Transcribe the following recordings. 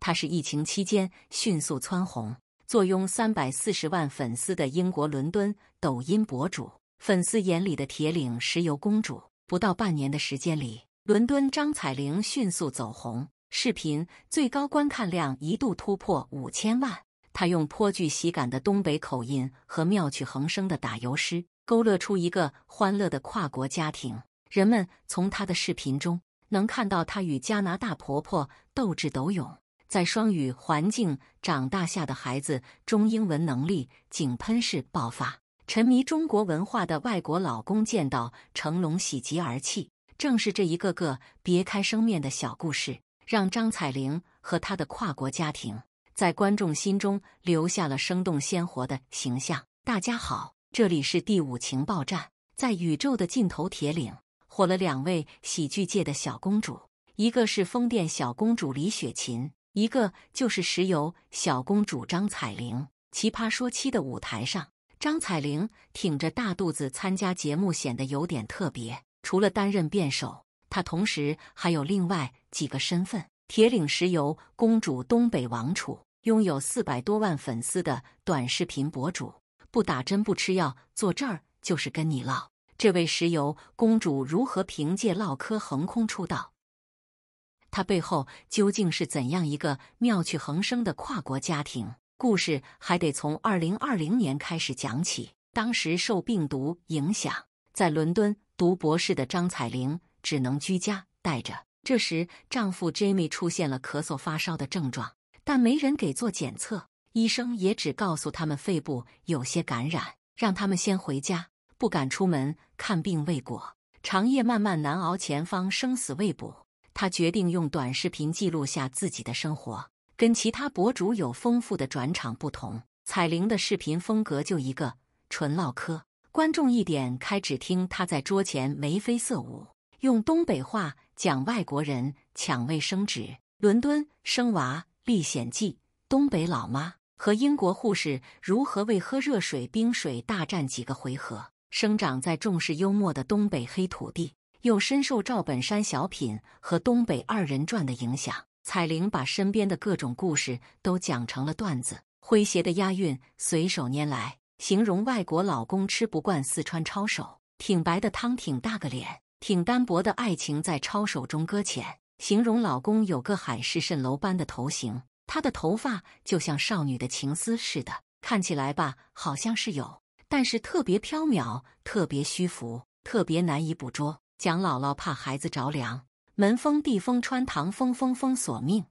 她是疫情期间迅速蹿红、坐拥三百四十万粉丝的英国伦敦抖音博主，粉丝眼里的铁岭石油公主。不到半年的时间里，伦敦张彩玲迅速走红，视频最高观看量一度突破五千万。她用颇具喜感的东北口音和妙趣横生的打油诗，勾勒出一个欢乐的跨国家庭。人们从她的视频中能看到她与加拿大婆婆斗智斗勇。在双语环境长大下的孩子，中英文能力井喷式爆发。沉迷中国文化的外国老公见到成龙喜极而泣。正是这一个个别开生面的小故事，让张彩玲和她的跨国家庭在观众心中留下了生动鲜活的形象。大家好，这里是第五情报站。在宇宙的尽头铁岭，火了两位喜剧界的小公主，一个是疯癫小公主李雪琴。一个就是石油小公主张彩玲，《奇葩说》七的舞台上，张彩玲挺着大肚子参加节目，显得有点特别。除了担任辩手，她同时还有另外几个身份：铁岭石油公主、东北王储，拥有四百多万粉丝的短视频博主。不打针、不吃药，坐这儿就是跟你唠。这位石油公主如何凭借唠嗑横空出道？他背后究竟是怎样一个妙趣横生的跨国家庭故事？还得从二零二零年开始讲起。当时受病毒影响，在伦敦读博士的张彩玲只能居家待着。这时，丈夫 Jamie 出现了咳嗽、发烧的症状，但没人给做检测，医生也只告诉他们肺部有些感染，让他们先回家，不敢出门看病。未果，长夜漫漫难熬，前方生死未卜。他决定用短视频记录下自己的生活，跟其他博主有丰富的转场不同，彩铃的视频风格就一个纯唠嗑。观众一点开，只听他在桌前眉飞色舞，用东北话讲外国人抢卫生纸、伦敦生娃历险记、东北老妈和英国护士如何为喝热水、冰水大战几个回合。生长在重视幽默的东北黑土地。又深受赵本山小品和东北二人转的影响，彩玲把身边的各种故事都讲成了段子，诙谐的押韵随手拈来。形容外国老公吃不惯四川抄手，挺白的汤挺大个脸，挺单薄的爱情在抄手中搁浅。形容老公有个海市蜃楼般的头型，他的头发就像少女的情丝似的，看起来吧好像是有，但是特别飘渺，特别虚浮，特别难以捕捉。蒋姥姥怕孩子着凉，门风、地风、穿堂风、风风索命；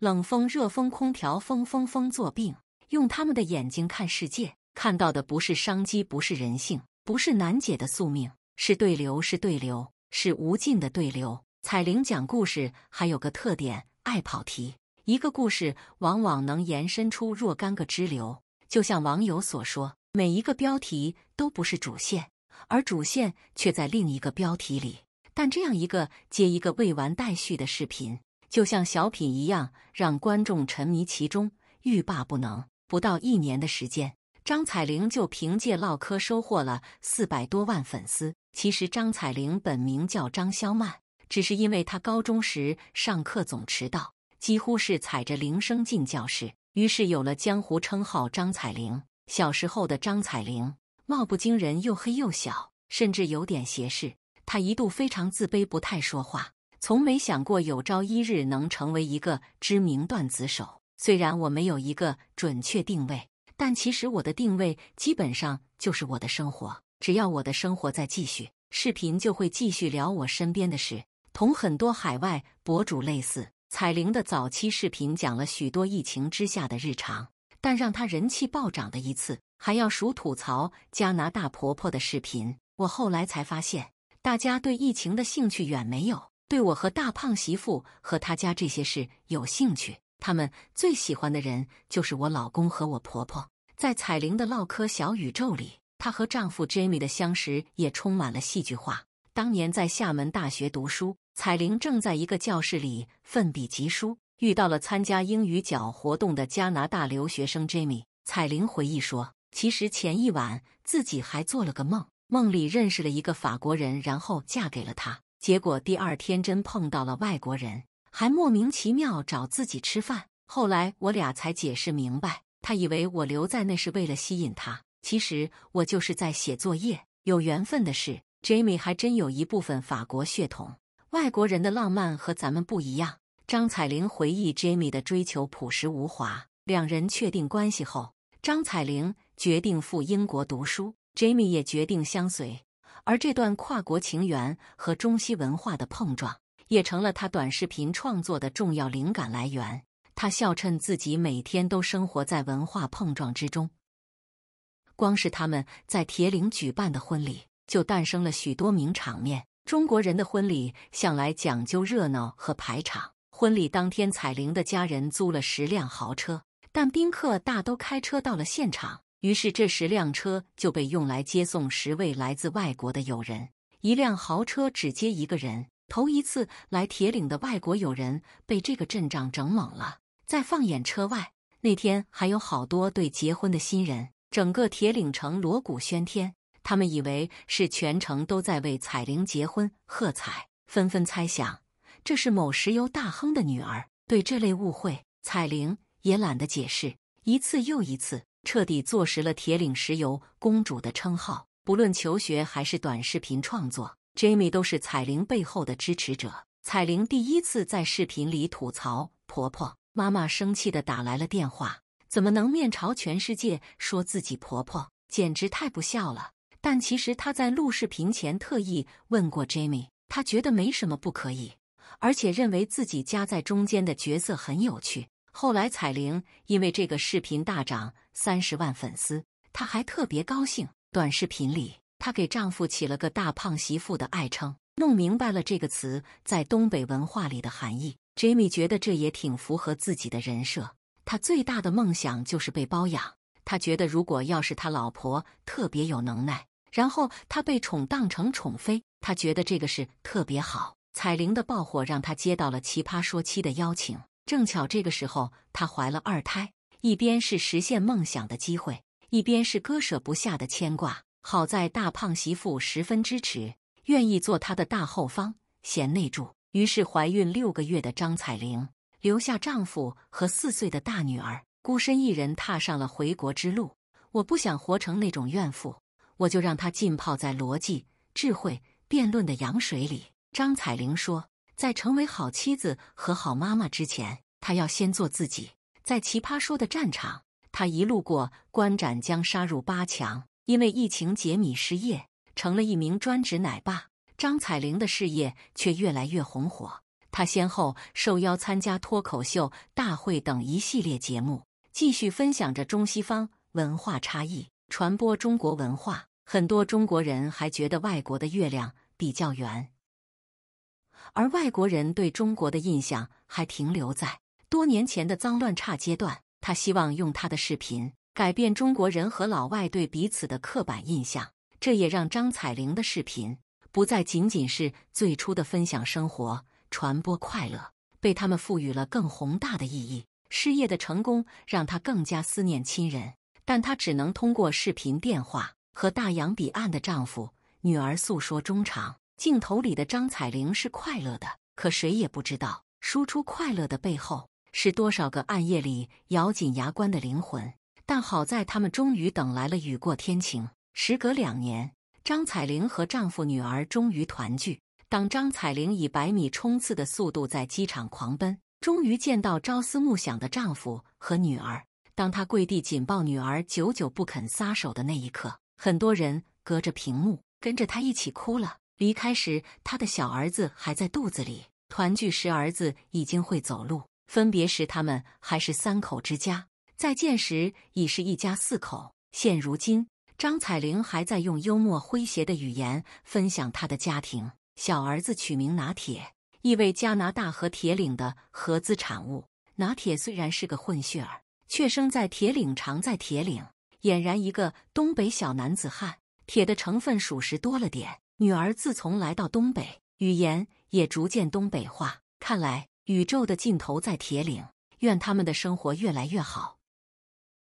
冷风、热风、空调风、风风作病。用他们的眼睛看世界，看到的不是商机，不是人性，不是难解的宿命，是对流，是对流，是无尽的对流。彩铃讲故事还有个特点，爱跑题。一个故事往往能延伸出若干个支流，就像网友所说，每一个标题都不是主线。而主线却在另一个标题里。但这样一个接一个未完待续的视频，就像小品一样，让观众沉迷其中，欲罢不能。不到一年的时间，张彩玲就凭借唠嗑收获了四百多万粉丝。其实，张彩玲本名叫张潇曼，只是因为她高中时上课总迟到，几乎是踩着铃声进教室，于是有了江湖称号“张彩玲”。小时候的张彩玲。貌不惊人，又黑又小，甚至有点斜视。他一度非常自卑，不太说话，从没想过有朝一日能成为一个知名段子手。虽然我没有一个准确定位，但其实我的定位基本上就是我的生活。只要我的生活在继续，视频就会继续聊我身边的事。同很多海外博主类似，彩铃的早期视频讲了许多疫情之下的日常，但让他人气暴涨的一次。还要数吐槽加拿大婆婆的视频。我后来才发现，大家对疫情的兴趣远没有对我和大胖媳妇和她家这些事有兴趣。他们最喜欢的人就是我老公和我婆婆。在彩玲的唠嗑小宇宙里，她和丈夫 Jimmy 的相识也充满了戏剧化。当年在厦门大学读书，彩玲正在一个教室里奋笔疾书，遇到了参加英语角活动的加拿大留学生 Jimmy。彩玲回忆说。其实前一晚自己还做了个梦，梦里认识了一个法国人，然后嫁给了他。结果第二天真碰到了外国人，还莫名其妙找自己吃饭。后来我俩才解释明白，他以为我留在那是为了吸引他，其实我就是在写作业。有缘分的是，Jamie 还真有一部分法国血统。外国人的浪漫和咱们不一样。张彩玲回忆，Jamie 的追求朴实无华。两人确定关系后，张彩玲。决定赴英国读书，Jamie 也决定相随，而这段跨国情缘和中西文化的碰撞，也成了他短视频创作的重要灵感来源。他笑称自己每天都生活在文化碰撞之中。光是他们在铁岭举办的婚礼，就诞生了许多名场面。中国人的婚礼向来讲究热闹和排场，婚礼当天，彩玲的家人租了十辆豪车，但宾客大都开车到了现场。于是，这十辆车就被用来接送十位来自外国的友人。一辆豪车只接一个人。头一次来铁岭的外国友人被这个阵仗整懵了。再放眼车外，那天还有好多对结婚的新人，整个铁岭城锣鼓喧天。他们以为是全城都在为彩玲结婚喝彩，纷纷猜想这是某石油大亨的女儿。对这类误会，彩玲也懒得解释，一次又一次。彻底坐实了铁岭石油公主的称号。不论求学还是短视频创作，Jamie 都是彩玲背后的支持者。彩玲第一次在视频里吐槽婆婆，妈妈生气的打来了电话。怎么能面朝全世界说自己婆婆，简直太不孝了。但其实她在录视频前特意问过 Jamie，她觉得没什么不可以，而且认为自己夹在中间的角色很有趣。后来，彩铃因为这个视频大涨三十万粉丝，她还特别高兴。短视频里，她给丈夫起了个“大胖媳妇”的爱称，弄明白了这个词在东北文化里的含义。Jimmy 觉得这也挺符合自己的人设。他最大的梦想就是被包养。他觉得，如果要是他老婆特别有能耐，然后他被宠当成宠妃，他觉得这个是特别好。彩铃的爆火让他接到了《奇葩说七》的邀请。正巧这个时候，她怀了二胎，一边是实现梦想的机会，一边是割舍不下的牵挂。好在大胖媳妇十分支持，愿意做她的大后方贤内助。于是，怀孕六个月的张彩玲留下丈夫和四岁的大女儿，孤身一人踏上了回国之路。我不想活成那种怨妇，我就让她浸泡在逻辑、智慧、辩论的羊水里。”张彩玲说。在成为好妻子和好妈妈之前，她要先做自己。在奇葩说的战场，她一路过关斩将，杀入八强。因为疫情，杰米失业，成了一名专职奶爸。张彩玲的事业却越来越红火，她先后受邀参加脱口秀大会等一系列节目，继续分享着中西方文化差异，传播中国文化。很多中国人还觉得外国的月亮比较圆。而外国人对中国的印象还停留在多年前的脏乱差阶段。他希望用他的视频改变中国人和老外对彼此的刻板印象。这也让张彩玲的视频不再仅仅是最初的分享生活、传播快乐，被他们赋予了更宏大的意义。事业的成功让他更加思念亲人，但他只能通过视频电话和大洋彼岸的丈夫、女儿诉说衷肠。镜头里的张彩玲是快乐的，可谁也不知道，输出快乐的背后是多少个暗夜里咬紧牙关的灵魂。但好在他们终于等来了雨过天晴。时隔两年，张彩玲和丈夫、女儿终于团聚。当张彩玲以百米冲刺的速度在机场狂奔，终于见到朝思暮想的丈夫和女儿。当她跪地紧抱女儿，久久不肯撒手的那一刻，很多人隔着屏幕跟着她一起哭了。离开时，他的小儿子还在肚子里；团聚时，儿子已经会走路；分别时，他们还是三口之家；再见时，已是一家四口。现如今，张彩玲还在用幽默诙谐的语言分享她的家庭。小儿子取名拿铁，意味加拿大和铁岭的合资产物。拿铁虽然是个混血儿，却生在铁岭，长在铁岭，俨然一个东北小男子汉。铁的成分属实多了点。女儿自从来到东北，语言也逐渐东北化。看来宇宙的尽头在铁岭，愿他们的生活越来越好。